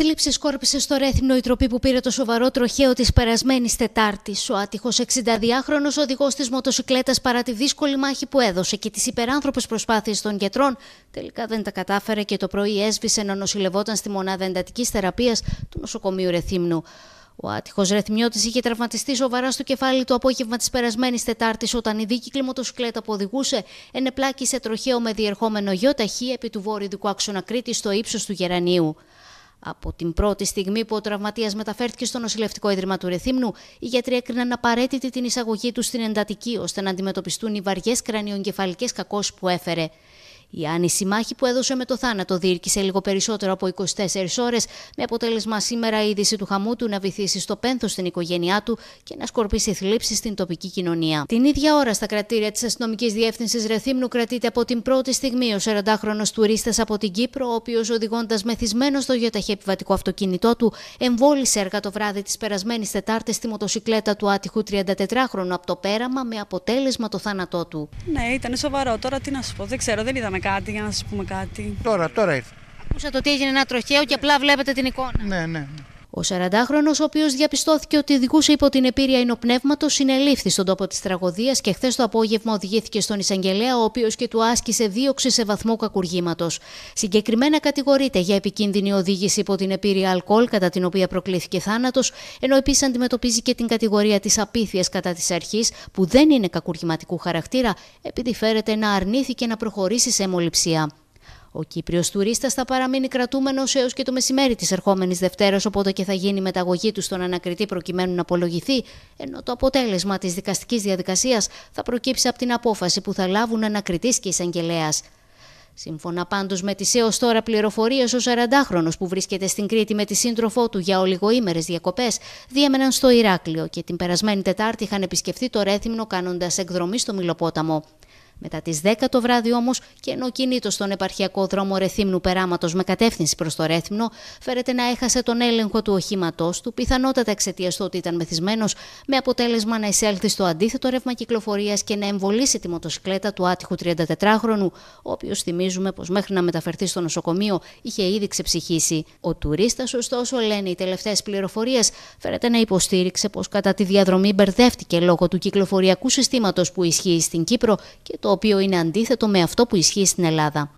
Θλίψης σκόρπισε στο Ρέθυμνο η τροπή που πήρε το σοβαρό τροχαίο της περασμένης Τετάρτης. Ο άτυχος 62χρονο οδηγός της μοτοσυκλέτας παρά τη δύσκολη μάχη που έδωσε και τις υπεράνθρωπες προσπάθειες των γιατρών, τελικά δεν τα κατάφερε και το πρωί έσβησε να νοσηλευόταν στη μονάδα εντατικής θεραπείας του νοσοκομείου Ρεθύμνου. Ο άτυχος Ρεθμιώτης είχε τραυματιστεί σοβαρά στο κεφάλι το απόγευμα της περασμένης Τετάρτης, όταν η δίκυκλη μοτοσυκλέτα που οδηγούσε ενεπλάκησε τροχαίο με διερχόμενο γιο ταχύ επί του βόρειου άξονα Κρήτη στο ύψος του Γερανίου. Από την πρώτη στιγμή που ο τραυματίας μεταφέρθηκε στο νοσηλευτικό ίδρυμα του Ρεθύμνου, οι γιατροί έκριναν απαραίτητη την εισαγωγή του στην εντατική ώστε να αντιμετωπιστούν οι βαριές κρανιογκεφαλικές κακώσει που έφερε. Η άνηση μάχη που έδωσε με το θάνατο διήρκησε λίγο περισσότερο από 24 ώρες, με αποτέλεσμα σήμερα η είδηση του χαμού του να βυθίσει στο πένθος στην οικογένειά του και να σκορπίσει θλίψη στην τοπική κοινωνία. Την ίδια ώρα, στα κρατήρια της αστυνομικής διεύθυνσης Ρεθύμνου, κρατείται από την πρώτη στιγμή ο 40χρονο τουρίστας από την Κύπρο, ο οποίος οδηγώντας μεθυσμένο στο γεωταχή επιβατικό αυτοκίνητό του, εμβόλησε έργα το βράδυ της περασμένης Τετάρτης στη μοτοσυκλέτα του άτυχου 34χρονου από το πέραμα με αποτέλεσμα το θάνατό του. Ναι, ήταν σοβαρό. Τώρα τι να σου πω, δεν ξέρω, δεν είδαμε κάτι, για να σας πούμε κάτι. Τώρα, τώρα ήρθε. Ακούσατε ότι έγινε ένα τροχαίο και απλά βλέπετε την εικόνα. ναι. ναι. ναι. Ο 40χρονο, ο οποίος διαπιστώθηκε ότι δικούσε υπό την επίρρεια ενοπνεύματο, συνελήφθη στον τόπο της τραγωδίας και χθες το απόγευμα οδηγήθηκε στον εισαγγελέα, ο οποίος και του άσκησε δίωξη σε βαθμό κακουργήματος. Συγκεκριμένα κατηγορείται για επικίνδυνη οδήγηση υπό την επίρρεια αλκοόλ, κατά την οποία προκλήθηκε θάνατος, ενώ επίσης αντιμετωπίζει και την κατηγορία της απίθειας κατά της αρχής, που δεν είναι κακουργηματικού χαρακτήρα, επειδή φέρεται να αρνήθηκε να προχωρήσει σε αιμολυψία. Ο Κύπριος τουρίστας θα παραμείνει κρατούμενος έως και το μεσημέρι της ερχόμενης Δευτέρας, οπότε και θα γίνει μεταγωγή του στον ανακριτή προκειμένου να απολογηθεί, ενώ το αποτέλεσμα της δικαστικής διαδικασίας θα προκύψει από την απόφαση που θα λάβουν ανακριτής και εισαγγελέας. Σύμφωνα πάντως με τις έως τώρα πληροφορίες, ο 40χρονο που βρίσκεται στην Κρήτη με τη σύντροφό του για ολιγοήμερες διακοπές διέμεναν στο Ηράκλειο και την περασμένη Τετάρτη είχαν επισκεφθεί το Ρέθυμνο κάνοντας εκδρομή στο Μιλοπόταμο. Μετά τις 10 το βράδυ όμως, και ενώ κινείται στον επαρχιακό δρόμο Ρεθύμνου Περάματος με κατεύθυνση προς το Ρέθμνο, φέρεται να έχασε τον έλεγχο του οχήματός του, πιθανότατα εξαιτίας του ότι ήταν μεθυσμένος, με αποτέλεσμα να εισέλθει στο αντίθετο ρεύμα κυκλοφορίας και να εμβολήσει τη μοτοσυκλέτα του άτυχου 34χρονου, ο οποίος θυμίζουμε πως μέχρι να μεταφερθεί στο νοσοκομείο είχε ήδη ξεψυχήσει. Ο τουρίστας, ωστόσο, λένε οι τελευταίες πληροφορίες, φέρεται να υποστήριξε πως κατά τη διαδρομή μπερδεύτηκε λόγω του κυκλοφοριακού συστήματος που ισχύει στην Κύπρο και το το οποίο είναι αντίθετο με αυτό που ισχύει στην Ελλάδα.